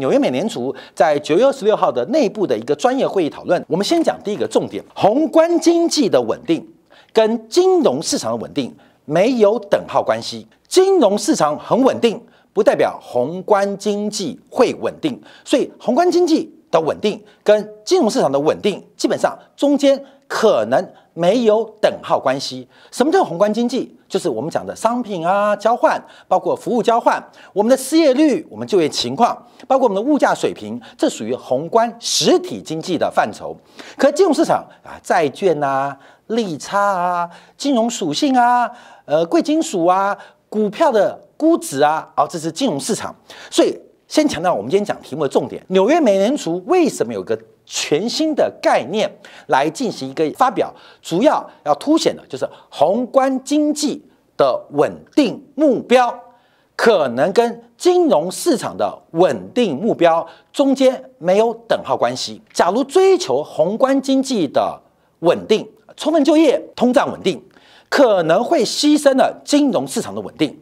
纽约美联储在九月二十六号的内部的一个专业会议讨论，我们先讲第一个重点：宏观经济的稳定跟金融市场的稳定没有等号关系。金融市场很稳定，不代表宏观经济会稳定，所以宏观经济的稳定跟金融市场的稳定基本上中间可能没有等号关系。什么叫宏观经济？就是我们讲的商品啊，交换，包括服务交换，我们的失业率，我们就业情况，包括我们的物价水平，这属于宏观实体经济的范畴。可金融市场啊，债券啊，利差啊，金融属性啊，呃，贵金属啊，股票的估值啊，哦，这是金融市场。所以，先强调我们今天讲题目的重点：纽约美联储为什么有个？全新的概念来进行一个发表，主要要凸显的就是宏观经济的稳定目标，可能跟金融市场的稳定目标中间没有等号关系。假如追求宏观经济的稳定、充分就业、通胀稳定，可能会牺牲了金融市场的稳定。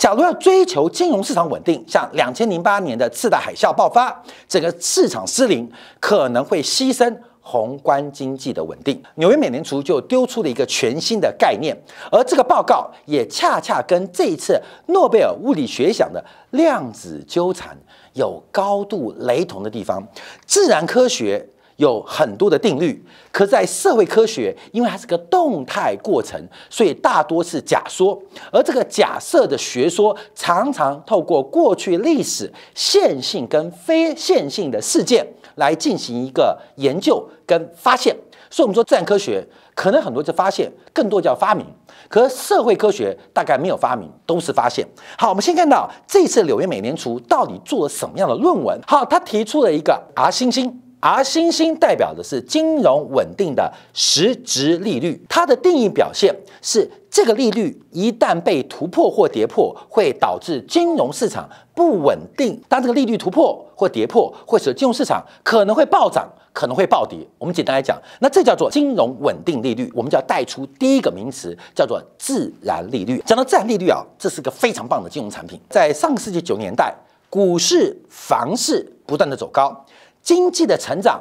假如要追求金融市场稳定，像两千零八年的次贷海啸爆发，整个市场失灵，可能会牺牲宏观经济的稳定。纽约美联储就丢出了一个全新的概念，而这个报告也恰恰跟这一次诺贝尔物理学奖的量子纠缠有高度雷同的地方。自然科学。有很多的定律，可在社会科学，因为它是个动态过程，所以大多是假说。而这个假设的学说，常常透过过去历史线性跟非线性的事件来进行一个研究跟发现。所以，我们说自然科学可能很多是发现，更多叫发明。可社会科学大概没有发明，都是发现。好，我们先看到这次《纽约》美联储到底做了什么样的论文？好，他提出了一个 R 星星。而星星代表的是金融稳定的实值利率，它的定义表现是这个利率一旦被突破或跌破，会导致金融市场不稳定。当这个利率突破或跌破，会使金融市场可能会暴涨，可能会暴跌。我们简单来讲，那这叫做金融稳定利率。我们就要带出第一个名词，叫做自然利率。讲到自然利率啊，这是个非常棒的金融产品。在上个世纪九十年代，股市、房市不断的走高。经济的成长，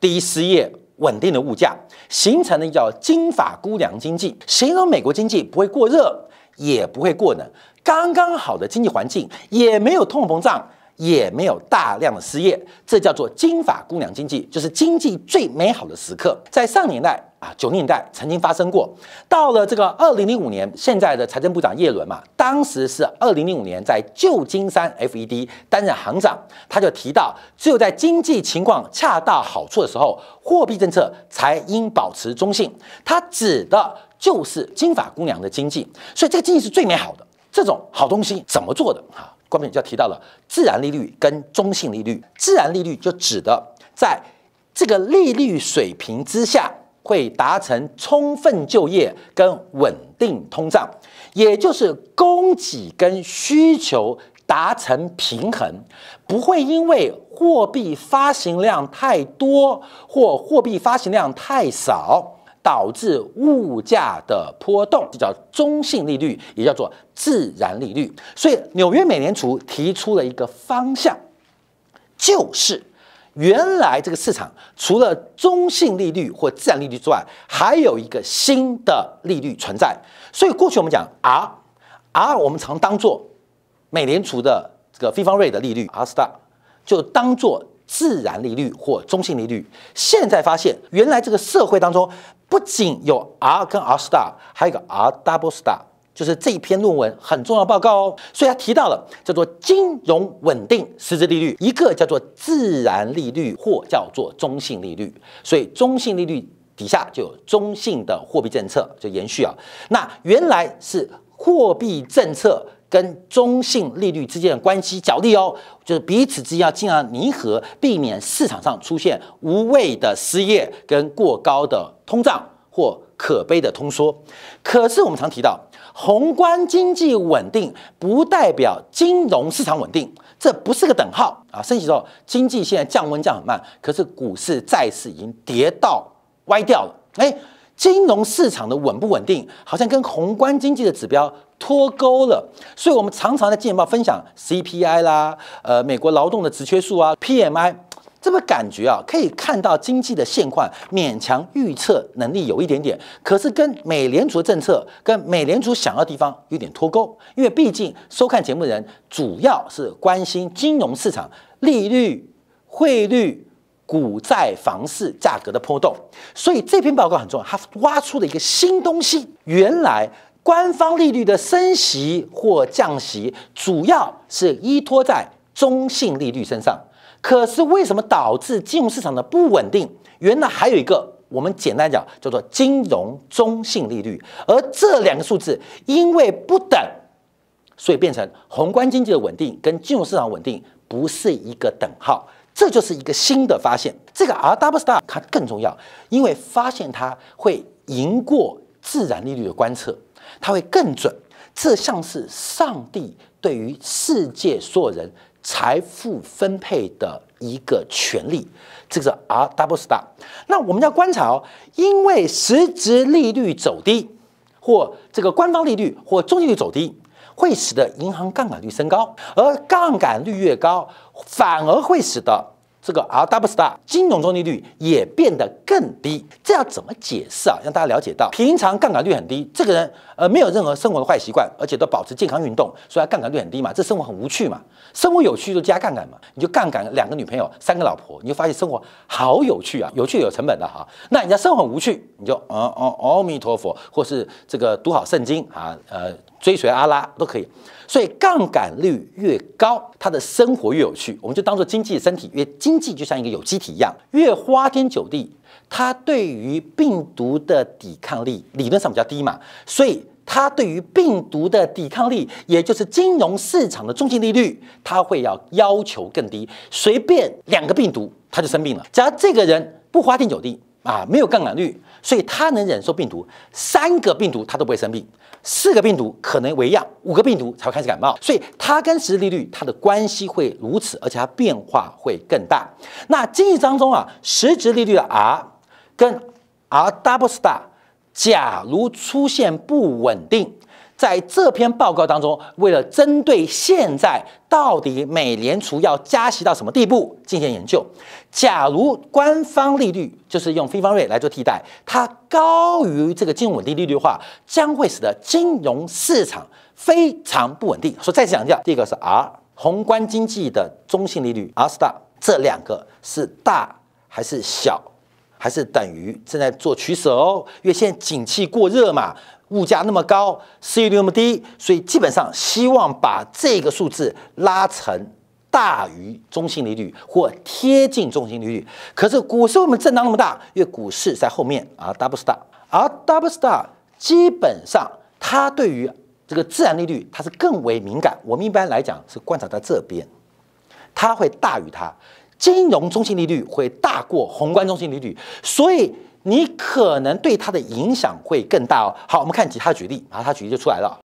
低失业、稳定的物价，形成的叫“金发姑娘经济”，形容美国经济不会过热，也不会过冷，刚刚好的经济环境，也没有通货膨胀，也没有大量的失业，这叫做“金发姑娘经济”，就是经济最美好的时刻。在上年代。啊，九零年代曾经发生过。到了这个二零零五年，现在的财政部长叶伦嘛，当时是二零零五年在旧金山 F E D 担任行长，他就提到，只有在经济情况恰到好处的时候，货币政策才应保持中性。他指的就是金发姑娘的经济，所以这个经济是最美好的。这种好东西怎么做的啊？关片就提到了自然利率跟中性利率。自然利率就指的在这个利率水平之下。会达成充分就业跟稳定通胀，也就是供给跟需求达成平衡，不会因为货币发行量太多或货币发行量太少导致物价的波动，这叫中性利率，也叫做自然利率。所以纽约美联储提出了一个方向，就是。原来这个市场除了中性利率或自然利率之外，还有一个新的利率存在。所以过去我们讲 r，r 我们常当做美联储的这个非方瑞的利率 r star，就当做自然利率或中性利率。现在发现，原来这个社会当中不仅有 r 跟 r star，还有一个 r double star。就是这篇论文很重要报告哦，所以他提到了叫做金融稳定实质利率，一个叫做自然利率或叫做中性利率。所以中性利率底下就有中性的货币政策就延续啊。那原来是货币政策跟中性利率之间的关系角力哦，就是彼此之间要尽量弥合，避免市场上出现无谓的失业跟过高的通胀。或可悲的通缩，可是我们常提到宏观经济稳定不代表金融市场稳定，这不是个等号啊。升息之后，经济现在降温降很慢，可是股市、债市已经跌到歪掉了。哎，金融市场的稳不稳定，好像跟宏观经济的指标脱钩了。所以我们常常在见报分享 CPI 啦，呃，美国劳动的职缺数啊，PMI。这么感觉啊，可以看到经济的现况，勉强预测能力有一点点，可是跟美联储的政策、跟美联储想要地方有点脱钩。因为毕竟收看节目人主要是关心金融市场、利率、汇率、股债、房市价格的波动，所以这篇报告很重要。它挖出了一个新东西：原来官方利率的升息或降息，主要是依托在中性利率身上。可是为什么导致金融市场的不稳定？原来还有一个，我们简单讲叫做金融中性利率。而这两个数字因为不等，所以变成宏观经济的稳定跟金融市场稳定不是一个等号。这就是一个新的发现。这个 R W star 它更重要，因为发现它会赢过自然利率的观测，它会更准。这像是上帝对于世界所有人。财富分配的一个权利，这个是 R double star。那我们要观察哦，因为实质利率走低，或这个官方利率或中介率走低，会使得银行杠杆率升高，而杠杆率越高，反而会使得。这个 R W Star 金融中利率也变得更低，这要怎么解释啊？让大家了解到，平常杠杆率很低，这个人呃没有任何生活的坏习惯，而且都保持健康运动，所以杠杆率很低嘛，这生活很无趣嘛。生活有趣就加杠杆嘛，你就杠杆两个女朋友，三个老婆，你就发现生活好有趣啊，有趣有成本的哈。那人家生活无趣，你就哦哦阿弥陀佛，或是这个读好圣经啊，呃。追随阿拉都可以，所以杠杆率越高，他的生活越有趣。我们就当做经济的身体，越经济就像一个有机体一样，越花天酒地，他对于病毒的抵抗力理论上比较低嘛，所以他对于病毒的抵抗力，也就是金融市场的中性利率，他会要要求更低。随便两个病毒，他就生病了。只要这个人不花天酒地。啊，没有杠杆率，所以它能忍受病毒，三个病毒它都不会生病，四个病毒可能为样，五个病毒才会开始感冒。所以它跟实际利率它的关系会如此，而且它变化会更大。那经济当中啊，实质利率的 r 跟 r double star 假如出现不稳定。在这篇报告当中，为了针对现在到底美联储要加息到什么地步进行研究，假如官方利率就是用非方瑞来做替代，它高于这个金融稳定利率的话，将会使得金融市场非常不稳定。说再次强调，第一个是 r 宏观经济的中性利率 rstar，这两个是大还是小？还是等于正在做取舍哦，因为现在景气过热嘛，物价那么高，失业率那么低，所以基本上希望把这个数字拉成大于中心利率或贴近中心利率。可是股市我们震荡那么大，因为股市在后面啊，double star，而 double star 基本上它对于这个自然利率它是更为敏感，我们一般来讲是观察到这边，它会大于它。金融中心利率会大过宏观中心利率，所以你可能对它的影响会更大哦。好，我们看其他举例啊，他举例就出来了。